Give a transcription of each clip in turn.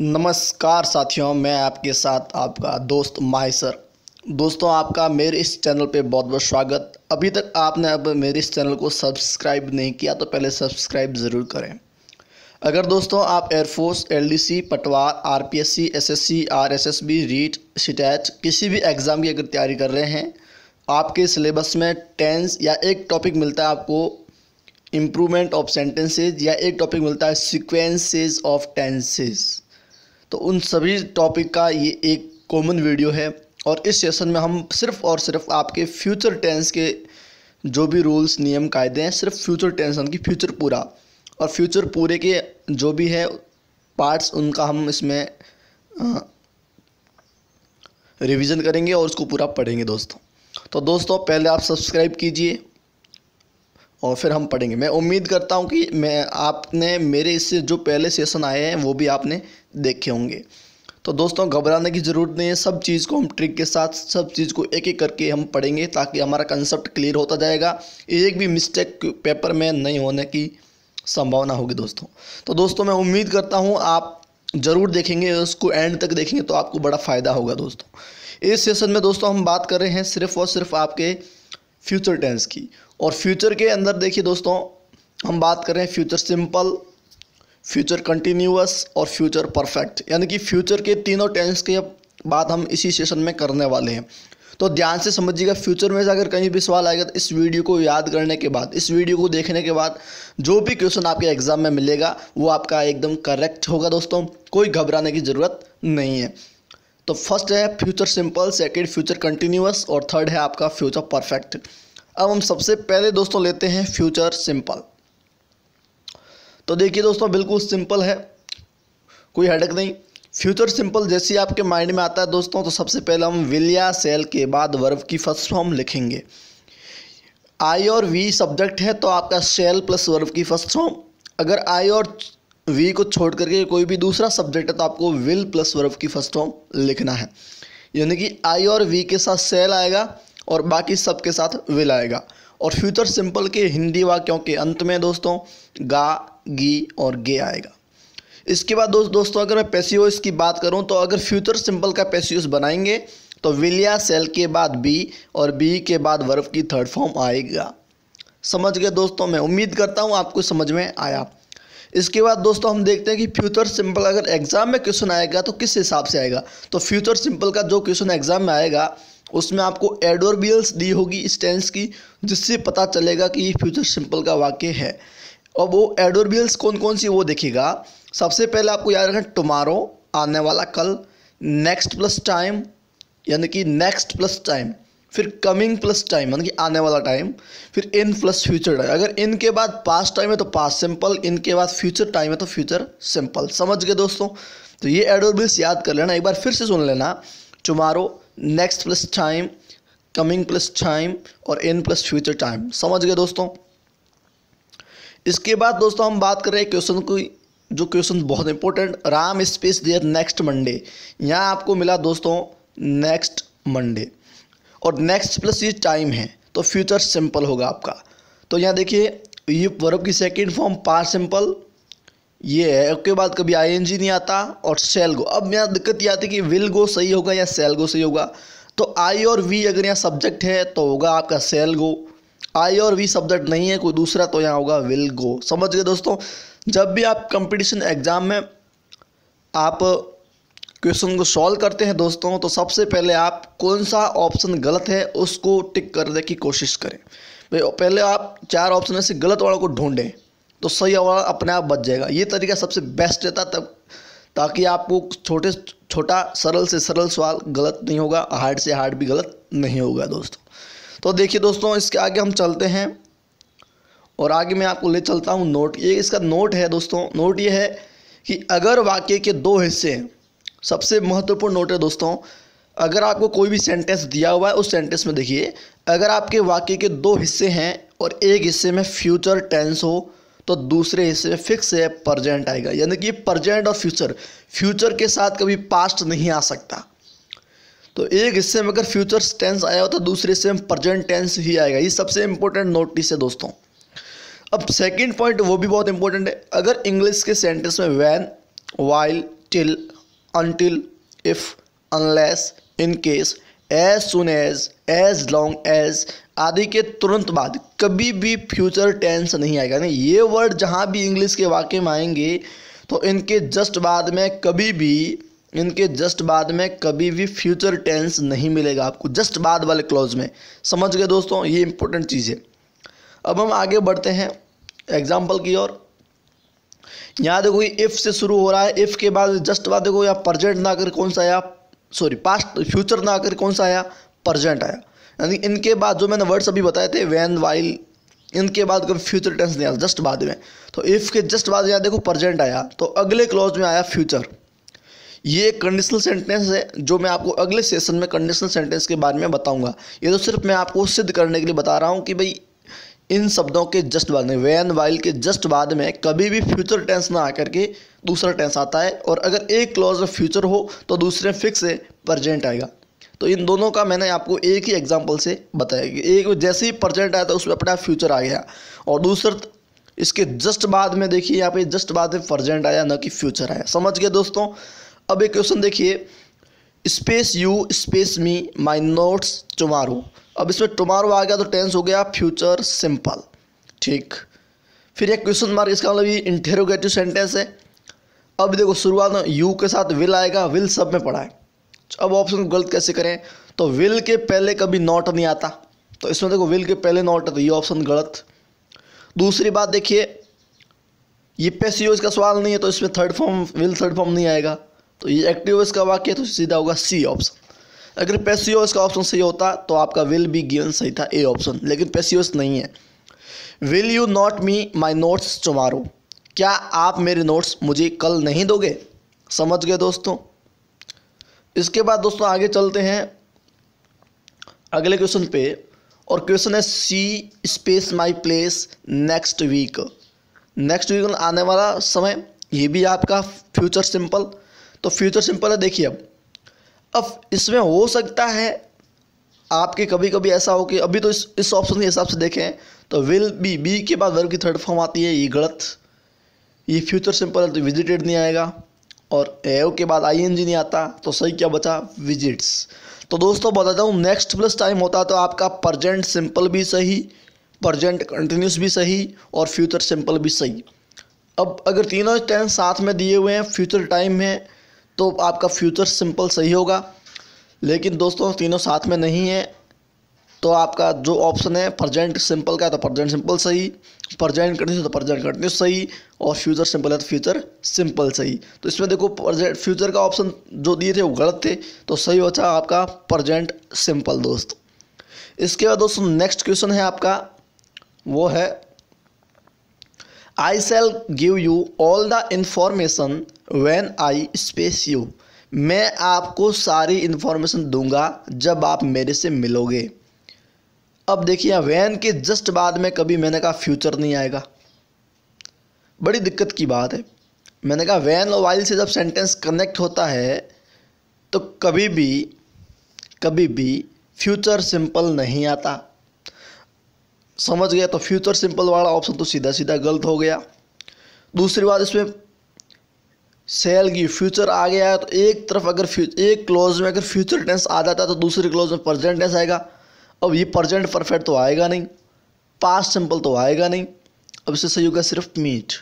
नमस्कार साथियों मैं आपके साथ आपका दोस्त माहिसर दोस्तों आपका मेरे इस चैनल पे बहुत बहुत स्वागत अभी तक आपने अब मेरे इस चैनल को सब्सक्राइब नहीं किया तो पहले सब्सक्राइब ज़रूर करें अगर दोस्तों आप एयरफोर्स सी पटवार R R P S S S C C S S B REET सिटैच किसी भी एग्ज़ाम की अगर तैयारी कर रहे हैं आपके सिलेबस में टेंस या एक टॉपिक मिलता है आपको इम्प्रूवमेंट ऑफ सेंटेंसेज या एक टॉपिक मिलता है सिक्वेंसेज ऑफ टेंसेज़ तो उन सभी टॉपिक का ये एक कॉमन वीडियो है और इस सेशन में हम सिर्फ और सिर्फ आपके फ्यूचर टेंस के जो भी रूल्स नियम कायदे हैं सिर्फ फ्यूचर टेंस उनकी फ्यूचर पूरा और फ्यूचर पूरे के जो भी है पार्ट्स उनका हम इसमें रिवीजन करेंगे और उसको पूरा पढ़ेंगे दोस्तों तो दोस्तों पहले आप सब्सक्राइब कीजिए और फिर हम पढ़ेंगे मैं उम्मीद करता हूँ कि मैं आपने मेरे इससे जो पहले सेशन आए हैं वो भी आपने देखे होंगे तो दोस्तों घबराने की ज़रूरत नहीं है सब चीज़ को हम ट्रिक के साथ सब चीज़ को एक एक करके हम पढ़ेंगे ताकि हमारा कंसेप्ट क्लियर होता जाएगा एक भी मिस्टेक पेपर में नहीं होने की संभावना होगी दोस्तों तो दोस्तों मैं उम्मीद करता हूँ आप ज़रूर देखेंगे उसको एंड तक देखेंगे तो आपको बड़ा फ़ायदा होगा दोस्तों इस सेशन में दोस्तों हम बात कर रहे हैं सिर्फ़ और सिर्फ आपके फ्यूचर टेंस की और फ्यूचर के अंदर देखिए दोस्तों हम बात करें फ्यूचर सिंपल फ्यूचर कंटिन्यूस और फ्यूचर परफेक्ट यानी कि फ्यूचर के तीनों टेंस के बात हम इसी सेशन में करने वाले हैं तो ध्यान से समझिएगा फ्यूचर में से अगर कहीं भी सवाल आएगा तो इस वीडियो को याद करने के बाद इस वीडियो को देखने के बाद जो भी क्वेश्चन आपके एग्ज़ाम में मिलेगा वो आपका एकदम करेक्ट होगा दोस्तों कोई घबराने की ज़रूरत नहीं है तो फर्स्ट है future simple second future continuous और थर्ड है आपका फ्यूचर परफेक्ट अब हम सबसे पहले दोस्तों लेते हैं फ्यूचर सिंपल तो देखिए दोस्तों बिल्कुल सिंपल है कोई हडक नहीं फ्यूचर सिंपल जैसे आपके माइंड में आता है दोस्तों तो सबसे पहले हम विलिया सेल के बाद वर्व की फर्स्ट फॉर्म लिखेंगे आई और वी सब्जेक्ट है तो आपका सेल प्लस वर्व की फर्स्ट फॉर्म अगर आई और वी को छोड़ करके कोई भी दूसरा सब्जेक्ट है तो आपको विल प्लस वर्ब की फर्स्ट फॉर्म लिखना है यानी कि आई और वी के साथ सेल आएगा और बाकी सब के साथ विल आएगा और फ्यूचर सिंपल के हिंदी वाक्यों के अंत में दोस्तों गा गी और गे आएगा इसके बाद दोस्त दोस्तों अगर मैं पेसियोस की बात करूं तो अगर फ्यूचर सिंपल का पेसीओस बनाएंगे तो विल या सेल के बाद बी और बी के बाद वर्फ की थर्ड फॉर्म आएगा समझ गए दोस्तों मैं उम्मीद करता हूं आपको समझ में आया इसके बाद दोस्तों हम देखते हैं कि फ्यूचर सिंपल अगर एग्ज़ाम में क्वेश्चन आएगा तो किस हिसाब से आएगा तो फ्यूचर सिंपल का जो क्वेश्चन एग्ज़ाम में आएगा उसमें आपको एडोरबियल्स दी होगी स्टेंस की जिससे पता चलेगा कि ये फ्यूचर सिंपल का वाक्य है और वो एडोरबियल्स कौन कौन सी वो देखेगा सबसे पहले आपको याद रखना टुमारो आने वाला कल नेक्स्ट प्लस टाइम यानी कि नेक्स्ट प्लस टाइम फिर कमिंग प्लस टाइम यानी कि आने वाला टाइम फिर इन प्लस फ्यूचर टाइम अगर इनके बाद पास्ट टाइम है तो पास्ट सिंपल इनके बाद फ्यूचर टाइम है तो फ्यूचर सिंपल समझ गए दोस्तों तो ये एडोबिस याद कर लेना एक बार फिर से सुन लेना tomorrow next plus time coming plus time और इन प्लस फ्यूचर टाइम समझ गए दोस्तों इसके बाद दोस्तों हम बात कर रहे हैं क्वेश्चन को जो क्वेश्चन बहुत important Ram space there next Monday यहाँ आपको मिला दोस्तों नेक्स्ट मंडे और नेक्स्ट प्लस ये टाइम है तो फ्यूचर सिंपल होगा आपका तो यहाँ देखिए ये वर्ब की सेकेंड फॉर्म पार सिंपल ये है उसके बाद कभी आई नहीं आता और सेल गो अब यहाँ दिक्कत ये आती है कि विल गो सही होगा या सेल गो सही होगा तो आई और वी अगर यहाँ सब्जेक्ट है तो होगा आपका सेल गो आई और वी सब्जेक्ट नहीं है कोई दूसरा तो यहाँ होगा विल गो समझ गए दोस्तों जब भी आप कंपटीशन एग्ज़ाम में आप क्वेश्चन को सॉल्व करते हैं दोस्तों तो सबसे पहले आप कौन सा ऑप्शन गलत है उसको टिक करने की कोशिश करें भाई पहले आप चार ऑप्शन में से गलत वाला को ढूंढें तो सही वाला अपने आप बच जाएगा ये तरीका सबसे बेस्ट रहता तब ताकि आपको छोटे छोटा सरल से सरल सवाल गलत नहीं होगा हार्ड से हार्ड भी गलत नहीं होगा दोस्तों तो देखिए दोस्तों इसके आगे हम चलते हैं और आगे मैं आपको ले चलता हूँ नोट ये इसका नोट है दोस्तों नोट ये है कि अगर वाक्य के दो हिस्से हैं सबसे महत्वपूर्ण नोट है दोस्तों अगर आपको कोई भी सेंटेंस दिया हुआ है उस सेंटेंस में देखिए अगर आपके वाक्य के दो हिस्से हैं और एक हिस्से में फ्यूचर टेंस हो तो दूसरे हिस्से में फिक्स है प्रजेंट आएगा यानी कि प्रजेंट और फ्यूचर फ्यूचर के साथ कभी पास्ट नहीं आ सकता तो एक हिस्से में अगर फ्यूचर टेंस आया हो तो दूसरे हिस्से में प्रजेंट टेंस ही आएगा ये सबसे इंपॉर्टेंट नोटिस है दोस्तों अब सेकेंड पॉइंट वो भी बहुत इंपॉर्टेंट है अगर इंग्लिश के सेंटेंस में when while till until, if, unless, in case, as soon as as long as आदि के तुरंत बाद कभी भी फ्यूचर टेंस नहीं आएगा नहीं ये वर्ड जहाँ भी इंग्लिश के वाक्य में आएंगे तो इनके जस्ट बाद में कभी भी इनके जस्ट बाद में कभी भी फ्यूचर टेंस नहीं मिलेगा आपको जस्ट बाद वाले क्लॉज में समझ गए दोस्तों ये इंपॉर्टेंट चीज़ है अब हम आगे बढ़ते हैं एग्जाम्पल की ओर यहाँ देखो ये इफ़ से शुरू हो रहा है इफ़ के बाद जस्ट बाद देखो यहाँ प्रजेंट ना आकर कौन सा आया सॉरी पास्ट फ्यूचर ना आकर कौन सा आया प्रजेंट आया यानी इनके बाद जो मैंने वर्ड्स अभी बताए थे वैन वाइल इनके बाद कभी फ्यूचर टेंस नहीं आया जस्ट बाद में तो इफ़ के जस्ट बाद यहाँ देखो प्रजेंट आया तो अगले क्लॉज में आया फ्यूचर ये कंडीशनल सेंटेंस है जो मैं आपको अगले सेशन में कंडीशनल सेंटेंस के बारे में बताऊंगा ये तो सिर्फ मैं आपको सिद्ध करने के लिए बता रहा हूँ कि भाई इन शब्दों के जस्ट बाद में वैन वाइल के जस्ट बाद में कभी भी फ्यूचर टेंस ना आकर के दूसरा टेंस आता है और अगर एक क्लॉज में फ्यूचर हो तो दूसरे फिक्स है प्रजेंट आएगा तो इन दोनों का मैंने आपको एक ही एग्जाम्पल से बताया कि एक जैसे ही प्रजेंट आया था उसमें अपना फ्यूचर आ गया और दूसरा इसके जस्ट बाद में देखिए यहाँ पे जस्ट बाद में प्रजेंट आया ना कि फ्यूचर आया समझ गए दोस्तों अब एक क्वेश्चन देखिए space you space me my notes tomorrow अब इसमें टुमारो आ गया तो टेंस हो गया फ्यूचर सिंपल ठीक फिर एक क्वेश्चन मार्क इसका मतलब ये इंटेरोगेटिव सेंटेंस है अब देखो शुरुआत में यू के साथ विल आएगा विल सब में पढ़ा है अब ऑप्शन गलत कैसे करें तो विल के पहले कभी नॉट नहीं आता तो इसमें देखो विल के पहले नॉट है तो ये ऑप्शन गलत दूसरी बात देखिए ये पे सी इसका सवाल नहीं है तो इसमें third form will third form नहीं आएगा तो ये एक्टिव वॉइस का वाक्य है तो सीधा होगा सी ऑप्शन अगर पेसी का ऑप्शन सही होता तो आपका विल बी गिवन सही था ए ऑप्शन लेकिन पेसी नहीं है will you not me my notes tomorrow क्या आप मेरे नोट्स मुझे कल नहीं दोगे समझ गए दोस्तों इसके बाद दोस्तों आगे चलते हैं अगले क्वेश्चन पे और क्वेश्चन है she space my place next week next week आने वाला समय ये भी आपका फ्यूचर सिंपल तो फ्यूचर सिंपल है देखिए अब अब इसमें हो सकता है आपके कभी कभी ऐसा हो कि अभी तो इस ऑप्शन के हिसाब से देखें तो विल बी बी के बाद वर्ग की थर्ड फॉर्म आती है ये गलत ये फ्यूचर सिंपल है तो विजिटेड नहीं आएगा और एव के बाद आई एन जी नहीं आता तो सही क्या बचा विजिट्स तो दोस्तों बताता हूँ नेक्स्ट प्लस टाइम होता तो आपका प्रजेंट सिंपल भी सही प्रजेंट कंटिन्यूस भी सही और फ्यूचर सिंपल भी सही अब अगर तीनों टेंस साथ में दिए हुए हैं फ्यूचर टाइम है तो आपका फ्यूचर सिंपल सही होगा लेकिन दोस्तों तीनों साथ में नहीं है तो आपका जो ऑप्शन है प्रजेंट सिंपल का तो प्रजेंट सिंपल सही प्रजेंट कंटिन्यूस तो प्रजेंट कंटिन्यूस सही और फ्यूचर सिंपल है तो फ्यूचर सिंपल सही तो इसमें देखो प्रजेंट फ्यूचर का ऑप्शन जो दिए थे वो गलत थे तो सही बचा आपका प्रजेंट सिंपल दोस्त इसके बाद दोस्तों नेक्स्ट क्वेश्चन है आपका वो है I shall give you all the information when I space you मैं आपको सारी इन्फॉर्मेशन दूंगा जब आप मेरे से मिलोगे अब देखिए वैन के जस्ट बाद में कभी मैंने कहा फ्यूचर नहीं आएगा बड़ी दिक्कत की बात है मैंने कहा वैन और वाइल से जब सेंटेंस कनेक्ट होता है तो कभी भी कभी भी फ्यूचर सिंपल नहीं आता समझ गया तो फ्यूचर सिंपल वाला ऑप्शन तो सीधा सीधा गलत हो गया दूसरी बात इसमें सेल की फ्यूचर आ गया है तो एक तरफ अगर एक क्लोज में अगर फ्यूचर टेंस आ जाता है तो दूसरे क्लोज में प्रजेंट टेंस आएगा अब ये प्रजेंट परफेक्ट तो आएगा नहीं पास्ट सिंपल तो आएगा नहीं अब इससे सही होगा सिर्फ मीट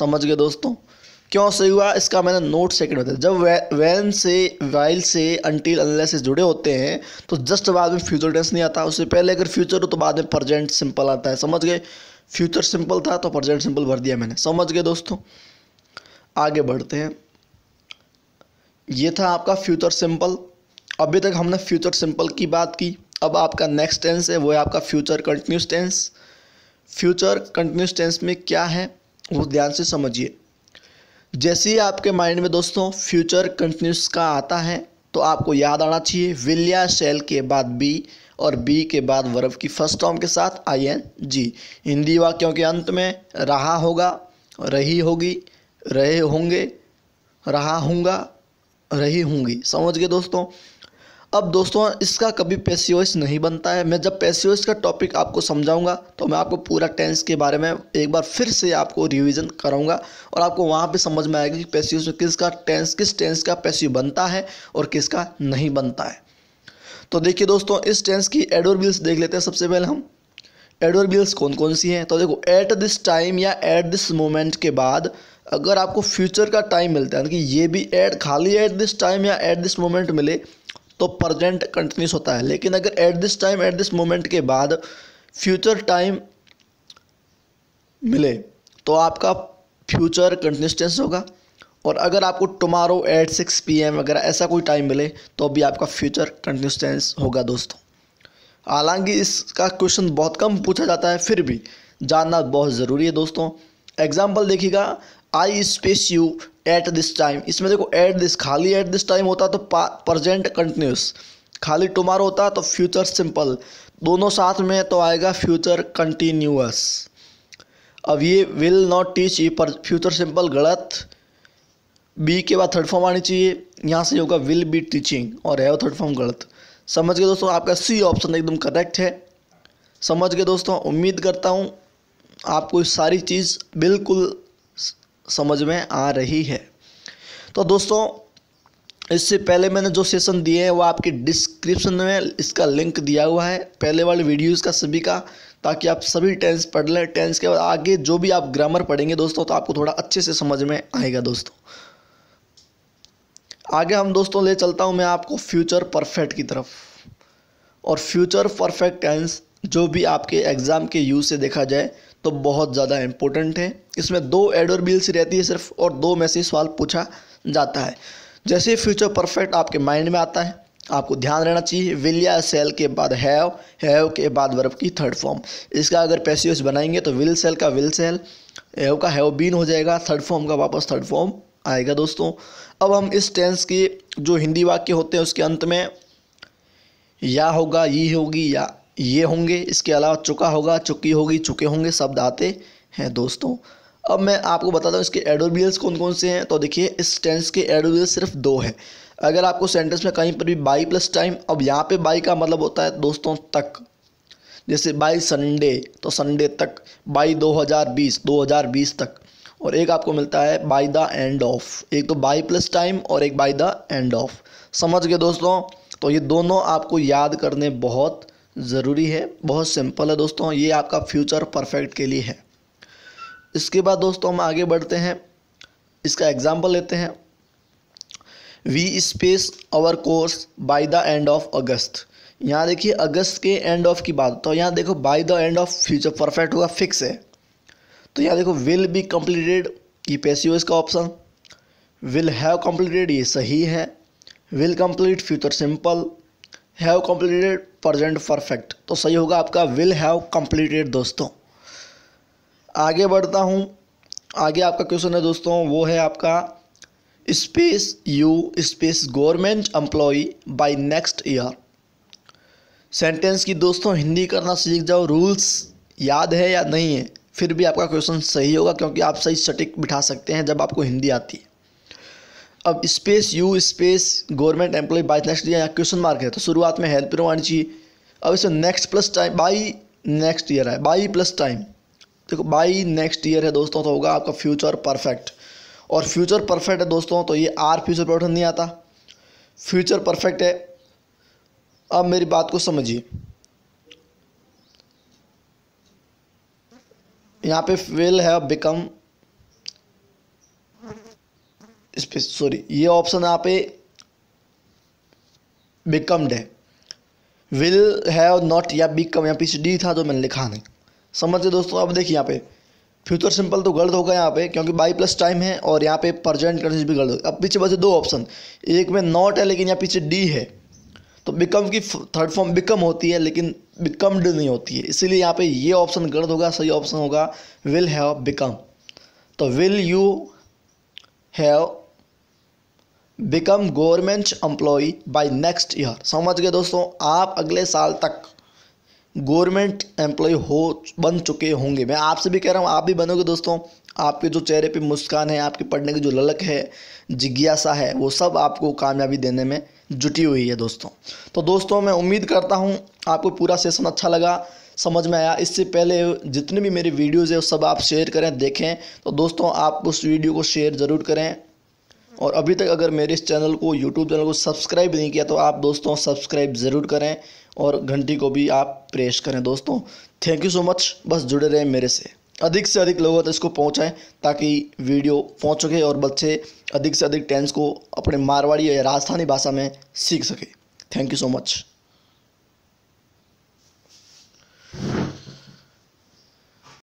समझ गए दोस्तों क्यों सही हुआ इसका मैंने नोट सेकंड बताया जब वे, वैन से वाइल से अंटिल अनलेस से जुड़े होते हैं तो जस्ट बाद में फ्यूचर टेंस नहीं आता उससे पहले अगर फ्यूचर हो तो बाद में प्रजेंट सिंपल आता है समझ गए फ्यूचर सिंपल था तो प्रजेंट सिंपल भर दिया मैंने समझ गए दोस्तों आगे बढ़ते हैं ये था आपका फ्यूचर सिंपल अभी तक हमने फ्यूचर सिंपल की बात की अब आपका नेक्स्ट टेंस है वो है आपका future continuous tense future continuous tense में क्या है वो ध्यान से समझिए जैसे ही आपके माइंड में दोस्तों फ्यूचर कंटिन्यूस का आता है तो आपको याद आना चाहिए विल्या शैल के बाद बी और बी के बाद वर्ब की फर्स्ट टर्म के साथ आई एन जी हिंदी वाक्यों के अंत में रहा होगा रही होगी रहे होंगे रहा हूँगा रही होंगी समझ गए दोस्तों अब दोस्तों इसका कभी पेसियोस नहीं बनता है मैं जब पेसियोस का टॉपिक आपको समझाऊंगा तो मैं आपको पूरा टेंस के बारे में एक बार फिर से आपको रिवीजन कराऊंगा और आपको वहाँ पे समझ में आएगा कि पेसियोस में किसका टेंस किस टेंस का पेशियो बनता है और किसका नहीं बनता है तो देखिए दोस्तों इस टेंस की एडोरबिल्स देख लेते हैं सबसे पहले हम एडोरबिल्स कौन कौन सी हैं तो देखो एट दिस टाइम या एट दिस मोमेंट के बाद अगर आपको फ्यूचर का टाइम मिलता है कि ये भी एट खाली एट दिस टाइम या एट दिस मोमेंट मिले तो प्रजेंट कंटिन्यूस होता है लेकिन अगर at this time at this moment के बाद फ्यूचर टाइम मिले तो आपका फ्यूचर कंटिन्यूस होगा और अगर आपको tomorrow at six P M वगैरह ऐसा कोई टाइम मिले तो भी आपका फ्यूचर कंटिन्यूस होगा दोस्तों हालांकि इसका क्वेश्चन बहुत कम पूछा जाता है फिर भी जानना बहुत ज़रूरी है दोस्तों एग्जाम्पल देखिएगा I space you at this time इसमें देखो एट दिस खाली एट दिस टाइम होता तो प्रजेंट कंटिन्यूस खाली टुमारो होता तो फ्यूचर सिंपल दोनों साथ में तो आएगा फ्यूचर कंटिन्यूस अब ये विल नॉट टीच ये पर फ्यूचर सिंपल गलत बी के बाद थर्ड फॉर्म आनी चाहिए यहाँ से होगा विल बी टीचिंग और है वो थर्ड फॉर्म गलत समझ गए दोस्तों आपका सी ऑप्शन एकदम करेक्ट है समझ गए दोस्तों उम्मीद करता हूँ आपको सारी चीज़ बिल्कुल समझ में आ रही है तो दोस्तों इससे पहले मैंने जो सेशन दिए हैं वो आपके डिस्क्रिप्शन में इसका लिंक दिया हुआ है पहले वाले वीडियोस का सभी का ताकि आप सभी टेंस पढ़ लें टेंस के बाद आगे जो भी आप ग्रामर पढ़ेंगे दोस्तों तो आपको थोड़ा अच्छे से समझ में आएगा दोस्तों आगे हम दोस्तों ले चलता हूँ मैं आपको फ्यूचर परफेक्ट की तरफ और फ्यूचर परफेक्ट टेंस जो भी आपके एग्ज़ाम के यूज़ से देखा जाए तो बहुत ज़्यादा इंपॉर्टेंट है इसमें दो एड और बिल्स रहती है सिर्फ और दो में से सवाल पूछा जाता है जैसे फ्यूचर परफेक्ट आपके माइंड में आता है आपको ध्यान रहना चाहिए विल या सेल के बाद हैव हैव के बाद वर्ब की थर्ड फॉर्म इसका अगर पैसिवस बनाएंगे तो विल सेल का विल सेल हैव का हैव बीन हो जाएगा थर्ड फॉर्म का वापस थर्ड फॉर्म आएगा दोस्तों अब हम इस टेंस के जो हिंदी वाक्य होते हैं उसके अंत में या होगा ये होगी या ये होंगे इसके अलावा चुका होगा चुकी होगी चुके होंगे शब्द आते हैं दोस्तों अब मैं आपको बताता हूँ इसके एडोबियल्स कौन कौन से हैं तो देखिए इस टेंस के एडोबियल्स सिर्फ दो हैं अगर आपको सेंटेंस में कहीं पर भी बाई प्लस टाइम अब यहाँ पे बाई का मतलब होता है दोस्तों तक जैसे बाई संडे तो संडे तक बाई 2020 2020 तक और एक आपको मिलता है बाई द एंड ऑफ एक तो बाई प्लस टाइम और एक बाई द एंड ऑफ समझ गए दोस्तों तो ये दोनों आपको याद करने बहुत ज़रूरी है बहुत सिंपल है दोस्तों ये आपका फ्यूचर परफेक्ट के लिए है इसके बाद दोस्तों हम आगे बढ़ते हैं इसका एग्जाम्पल लेते हैं we space our course by the end of August यहाँ देखिए अगस्त के एंड ऑफ की बात तो यहाँ देखो by the end of future perfect होगा फिक्स है तो यहाँ देखो विल बी कम्प्लीटेड ये पैसे इसका ऑप्शन विल हैव कम्प्लीटेड ये सही है will complete future simple have completed present perfect तो सही होगा आपका विल हैव कम्प्लीटेड दोस्तों आगे बढ़ता हूँ आगे आपका क्वेश्चन है दोस्तों वो है आपका space you space government employ by next year sentence की दोस्तों हिंदी करना सीख जाओ रूल्स याद है या नहीं है फिर भी आपका क्वेश्चन सही होगा क्योंकि आप सही सटीक बिठा सकते हैं जब आपको हिंदी आती है अब space you space government employ by next दिया क्वेश्चन मार्क है तो शुरुआत में हेल्प आनी चाहिए अब इसमें next plus time by next year है बाई प्लस टाइम देखो बाई नेक्स्ट ईयर है दोस्तों तो होगा आपका फ्यूचर परफेक्ट और फ्यूचर परफेक्ट है दोस्तों तो ये आर फ्यूचर प्रोडक्ट नहीं आता फ्यूचर परफेक्ट है अब मेरी बात को समझिए यहाँ पे विल है बिकम सॉरी ये ऑप्शन यहाँ पे बिकम्ड है विल है नॉट या बिकम या पीछे डी था तो मैंने लिखा नहीं समझते दोस्तों अब देखिए यहाँ पे फ्यूचर सिंपल तो गलत होगा यहाँ पे क्योंकि बाई प्लस टाइम है और यहाँ पे प्रजेंट कंडीशन भी गलत होगा अब पीछे बचे दो ऑप्शन एक में नॉट है लेकिन यहाँ पीछे डी है तो बिकम की थर्ड फॉर्म बिकम होती है लेकिन बिकम्ड नहीं होती है इसीलिए यहाँ पे ये ऑप्शन गलत होगा सही ऑप्शन होगा विल हैव बिकम तो will you have become government employ by next year समझ गए दोस्तों आप अगले साल तक गवर्नमेंट एम्प्लॉय हो बन चुके होंगे मैं आपसे भी कह रहा हूँ आप भी बनोगे दोस्तों आपके जो चेहरे पे मुस्कान है आपके पढ़ने की जो ललक है जिज्ञासा है वो सब आपको कामयाबी देने में जुटी हुई है दोस्तों तो दोस्तों मैं उम्मीद करता हूँ आपको पूरा सेशन अच्छा लगा समझ में आया इससे पहले जितने भी मेरे वीडियोज़ है वो सब आप शेयर करें देखें तो दोस्तों आप उस वीडियो को शेयर ज़रूर करें और अभी तक अगर मेरे इस चैनल को यूट्यूब चैनल को सब्सक्राइब नहीं किया तो आप दोस्तों सब्सक्राइब ज़रूर करें और घंटी को भी आप प्रेस करें दोस्तों थैंक यू सो मच बस जुड़े रहें मेरे से अधिक से अधिक लोगों तक इसको पहुंचाएं ताकि वीडियो पहुंच सके और बच्चे अधिक से अधिक टेंस को अपने मारवाड़ी या राजस्थानी भाषा में सीख सके थैंक यू सो मच